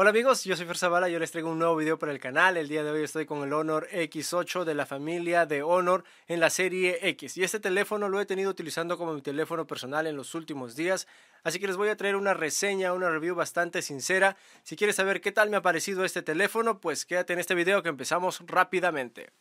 Hola amigos, yo soy Fer Zavala, yo les traigo un nuevo video para el canal. El día de hoy estoy con el Honor X8 de la familia de Honor en la serie X. Y este teléfono lo he tenido utilizando como mi teléfono personal en los últimos días. Así que les voy a traer una reseña, una review bastante sincera. Si quieres saber qué tal me ha parecido este teléfono, pues quédate en este video que empezamos rápidamente.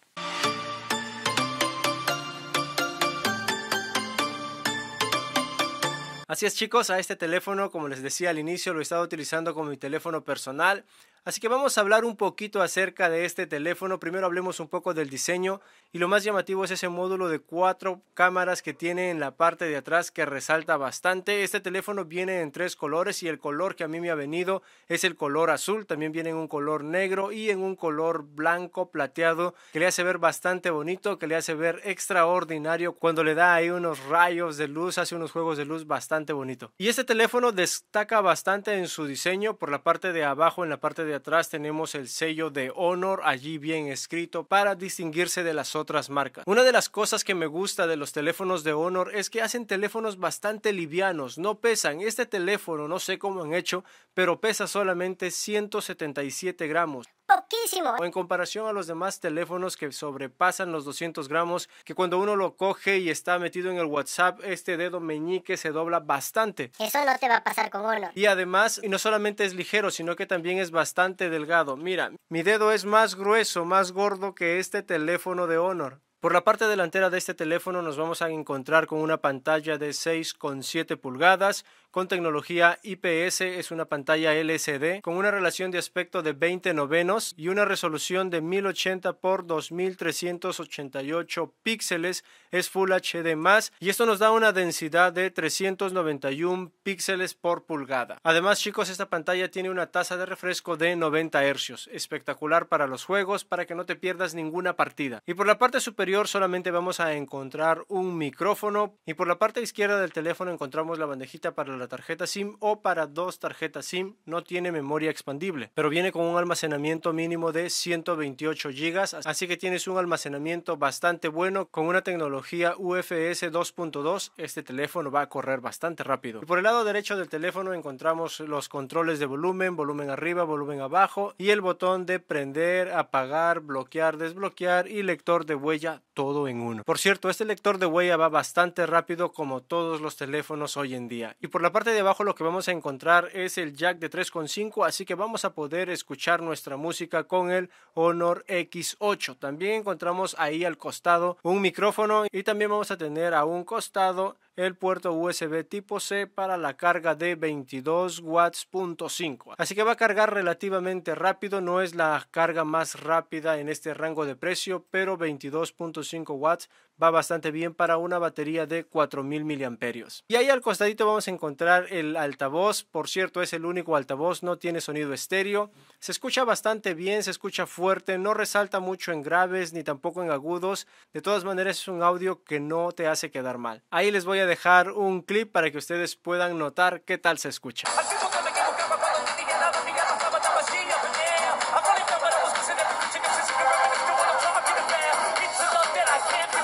Así es chicos, a este teléfono, como les decía al inicio, lo he estado utilizando como mi teléfono personal. Así que vamos a hablar un poquito acerca de este teléfono. Primero hablemos un poco del diseño y lo más llamativo es ese módulo de cuatro cámaras que tiene en la parte de atrás que resalta bastante. Este teléfono viene en tres colores y el color que a mí me ha venido es el color azul. También viene en un color negro y en un color blanco plateado que le hace ver bastante bonito, que le hace ver extraordinario cuando le da ahí unos rayos de luz, hace unos juegos de luz bastante bonito. Y este teléfono destaca bastante en su diseño por la parte de abajo, en la parte de atrás tenemos el sello de Honor allí bien escrito para distinguirse de las otras marcas. Una de las cosas que me gusta de los teléfonos de Honor es que hacen teléfonos bastante livianos, no pesan. Este teléfono no sé cómo han hecho, pero pesa solamente 177 gramos poquísimo. ¿eh? O en comparación a los demás teléfonos que sobrepasan los 200 gramos, que cuando uno lo coge y está metido en el WhatsApp, este dedo meñique se dobla bastante. Eso no te va a pasar con Honor. Y además, y no solamente es ligero, sino que también es bastante delgado. Mira, mi dedo es más grueso, más gordo que este teléfono de Honor. Por la parte delantera de este teléfono nos vamos a encontrar con una pantalla de 6,7 pulgadas, con tecnología IPS, es una pantalla LCD con una relación de aspecto de 20 novenos y una resolución de 1080 por 2388 píxeles, es Full HD+, y esto nos da una densidad de 391 píxeles por pulgada. Además, chicos, esta pantalla tiene una tasa de refresco de 90 hercios espectacular para los juegos, para que no te pierdas ninguna partida. Y por la parte superior solamente vamos a encontrar un micrófono y por la parte izquierda del teléfono encontramos la bandejita para la tarjeta SIM o para dos tarjetas SIM. No tiene memoria expandible, pero viene con un almacenamiento mínimo de 128 GB, así que tienes un almacenamiento bastante bueno con una tecnología UFS 2.2. Este teléfono va a correr bastante rápido. por el lado derecho del teléfono encontramos los controles de volumen, volumen arriba, volumen abajo y el botón de prender, apagar, bloquear, desbloquear y lector de huella todo en uno. Por cierto, este lector de huella va bastante rápido como todos los teléfonos hoy en día. Y por la la parte de abajo lo que vamos a encontrar es el jack de 3.5, así que vamos a poder escuchar nuestra música con el Honor X8. También encontramos ahí al costado un micrófono y también vamos a tener a un costado el puerto USB tipo C para la carga de 22 watts.5. Así que va a cargar relativamente rápido, no es la carga más rápida en este rango de precio, pero 22.5 watts va bastante bien para una batería de 4000 miliamperios. Y ahí al costadito vamos a encontrar el altavoz, por cierto es el único altavoz, no tiene sonido estéreo, se escucha bastante bien, se escucha fuerte, no resalta mucho en graves ni tampoco en agudos, de todas maneras es un audio que no te hace quedar mal. Ahí les voy a dejar un clip para que ustedes puedan notar qué tal se escucha.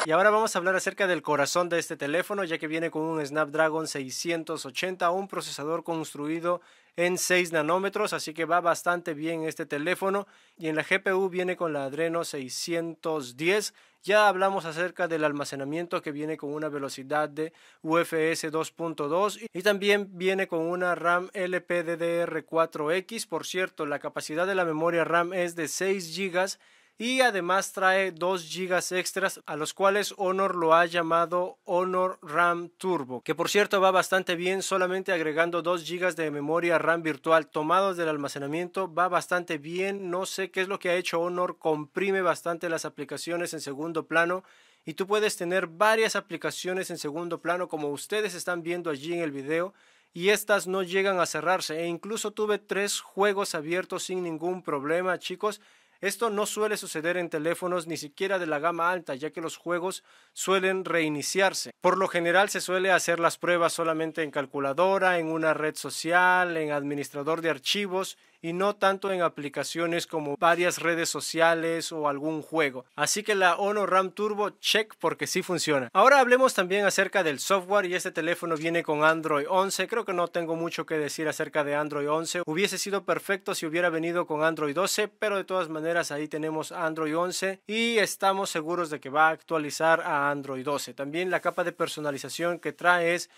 Y ahora vamos a hablar acerca del corazón de este teléfono, ya que viene con un Snapdragon 680, un procesador construido en 6 nanómetros, así que va bastante bien este teléfono. Y en la GPU viene con la Adreno 610. Ya hablamos acerca del almacenamiento que viene con una velocidad de UFS 2.2 y también viene con una RAM LPDDR4X. Por cierto, la capacidad de la memoria RAM es de 6 GB y además trae 2 GB extras a los cuales Honor lo ha llamado Honor RAM Turbo, que por cierto va bastante bien solamente agregando 2 GB de memoria RAM virtual tomados del almacenamiento, va bastante bien, no sé qué es lo que ha hecho Honor, comprime bastante las aplicaciones en segundo plano y tú puedes tener varias aplicaciones en segundo plano como ustedes están viendo allí en el video y estas no llegan a cerrarse e incluso tuve tres juegos abiertos sin ningún problema chicos esto no suele suceder en teléfonos ni siquiera de la gama alta, ya que los juegos suelen reiniciarse. Por lo general se suele hacer las pruebas solamente en calculadora, en una red social, en administrador de archivos y no tanto en aplicaciones como varias redes sociales o algún juego. Así que la Honor RAM Turbo check porque sí funciona. Ahora hablemos también acerca del software y este teléfono viene con Android 11. Creo que no tengo mucho que decir acerca de Android 11. Hubiese sido perfecto si hubiera venido con Android 12, pero de todas maneras ahí tenemos Android 11 y estamos seguros de que va a actualizar a Android 12. También la capa de personalización que trae es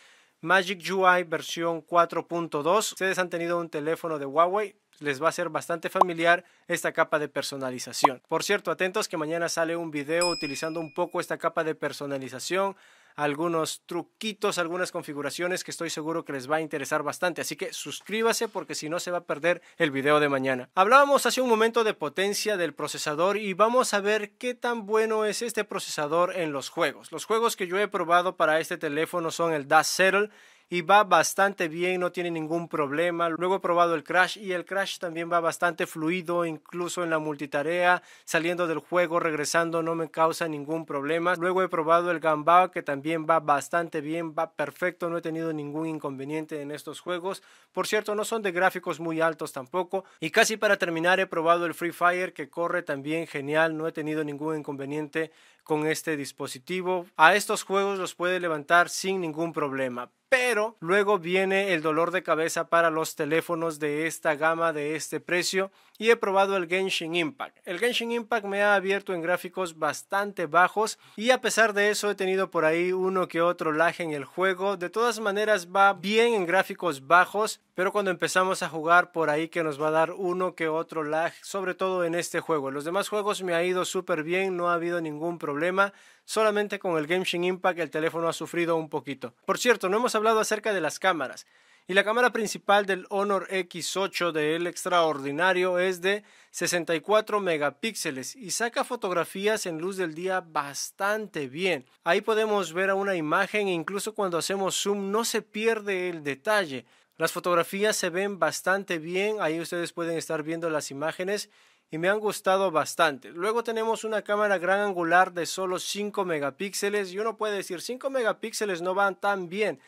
Magic UI versión 4.2. Ustedes han tenido un teléfono de Huawei, les va a ser bastante familiar esta capa de personalización. Por cierto, atentos que mañana sale un video utilizando un poco esta capa de personalización, algunos truquitos, algunas configuraciones que estoy seguro que les va a interesar bastante. Así que suscríbase porque si no se va a perder el video de mañana. Hablábamos hace un momento de potencia del procesador y vamos a ver qué tan bueno es este procesador en los juegos. Los juegos que yo he probado para este teléfono son el Dash Settle y va bastante bien, no tiene ningún problema. Luego he probado el Crash y el Crash también va bastante fluido, incluso en la multitarea, saliendo del juego, regresando, no me causa ningún problema. Luego he probado el Gambao que también va bastante bien, va perfecto, no he tenido ningún inconveniente en estos juegos. Por cierto, no son de gráficos muy altos tampoco. Y casi para terminar he probado el Free Fire que corre también genial, no he tenido ningún inconveniente con este dispositivo. A estos juegos los puede levantar sin ningún problema pero luego viene el dolor de cabeza para los teléfonos de esta gama, de este precio, y he probado el Genshin Impact. El Genshin Impact me ha abierto en gráficos bastante bajos y a pesar de eso he tenido por ahí uno que otro lag en el juego. De todas maneras va bien en gráficos bajos, pero cuando empezamos a jugar por ahí que nos va a dar uno que otro lag, sobre todo en este juego. En los demás juegos me ha ido súper bien, no ha habido ningún problema solamente con el Genshin Impact el teléfono ha sufrido un poquito. Por cierto, no hemos hablado acerca de las cámaras. Y la cámara principal del Honor X8 del extraordinario es de 64 megapíxeles y saca fotografías en luz del día bastante bien. Ahí podemos ver a una imagen e incluso cuando hacemos zoom no se pierde el detalle. Las fotografías se ven bastante bien, ahí ustedes pueden estar viendo las imágenes y me han gustado bastante. Luego tenemos una cámara gran angular de solo 5 megapíxeles y uno puede decir 5 megapíxeles no van tan bien.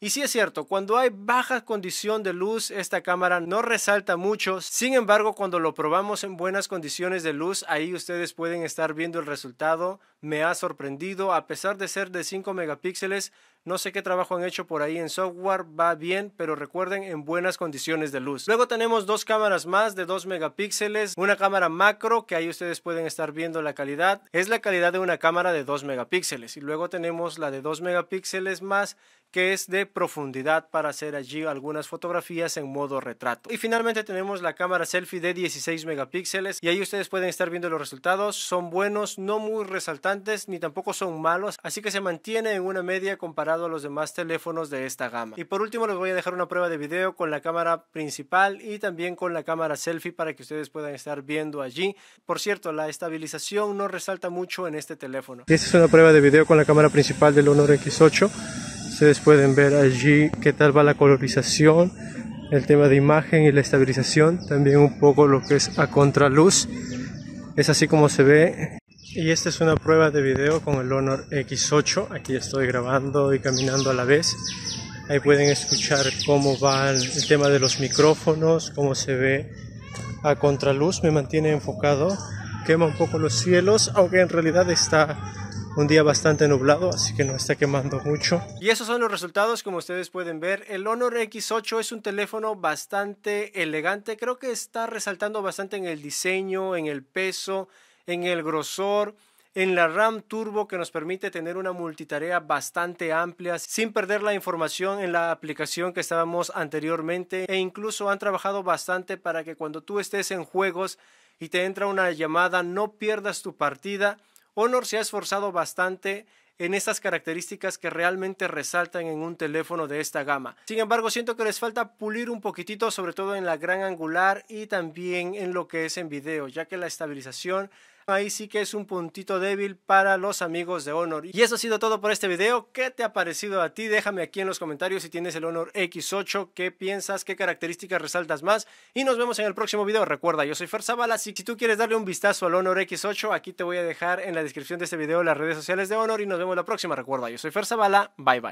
Y sí es cierto, cuando hay baja condición de luz, esta cámara no resalta mucho. Sin embargo, cuando lo probamos en buenas condiciones de luz, ahí ustedes pueden estar viendo el resultado me ha sorprendido. A pesar de ser de 5 megapíxeles, no sé qué trabajo han hecho por ahí en software, va bien, pero recuerden en buenas condiciones de luz. Luego tenemos dos cámaras más de 2 megapíxeles, una cámara macro que ahí ustedes pueden estar viendo la calidad, es la calidad de una cámara de 2 megapíxeles y luego tenemos la de 2 megapíxeles más que es de profundidad para hacer allí algunas fotografías en modo retrato. Y finalmente tenemos la cámara selfie de 16 megapíxeles y ahí ustedes pueden estar viendo los resultados, son buenos, no muy resaltados ni tampoco son malos, así que se mantiene en una media comparado a los demás teléfonos de esta gama. Y por último les voy a dejar una prueba de video con la cámara principal y también con la cámara selfie para que ustedes puedan estar viendo allí. Por cierto, la estabilización no resalta mucho en este teléfono. Esta es una prueba de video con la cámara principal del Honor X8. Ustedes pueden ver allí qué tal va la colorización, el tema de imagen y la estabilización, también un poco lo que es a contraluz. Es así como se ve y esta es una prueba de video con el Honor X8. Aquí estoy grabando y caminando a la vez. Ahí pueden escuchar cómo va el tema de los micrófonos, cómo se ve a contraluz. Me mantiene enfocado. Quema un poco los cielos, aunque en realidad está un día bastante nublado, así que no está quemando mucho. Y esos son los resultados, como ustedes pueden ver. El Honor X8 es un teléfono bastante elegante, creo que está resaltando bastante en el diseño, en el peso, en el grosor, en la RAM Turbo que nos permite tener una multitarea bastante amplia sin perder la información en la aplicación que estábamos anteriormente e incluso han trabajado bastante para que cuando tú estés en juegos y te entra una llamada no pierdas tu partida. Honor se ha esforzado bastante en estas características que realmente resaltan en un teléfono de esta gama. Sin embargo, siento que les falta pulir un poquitito, sobre todo en la gran angular y también en lo que es en video, ya que la estabilización Ahí sí que es un puntito débil para los amigos de Honor. Y eso ha sido todo por este video. ¿Qué te ha parecido a ti? Déjame aquí en los comentarios si tienes el Honor X8, qué piensas, qué características resaltas más. Y nos vemos en el próximo video. Recuerda, yo soy Fer si tú quieres darle un vistazo al Honor X8, aquí te voy a dejar en la descripción de este video las redes sociales de Honor y nos vemos la próxima. Recuerda, yo soy Fer Zavala. Bye bye.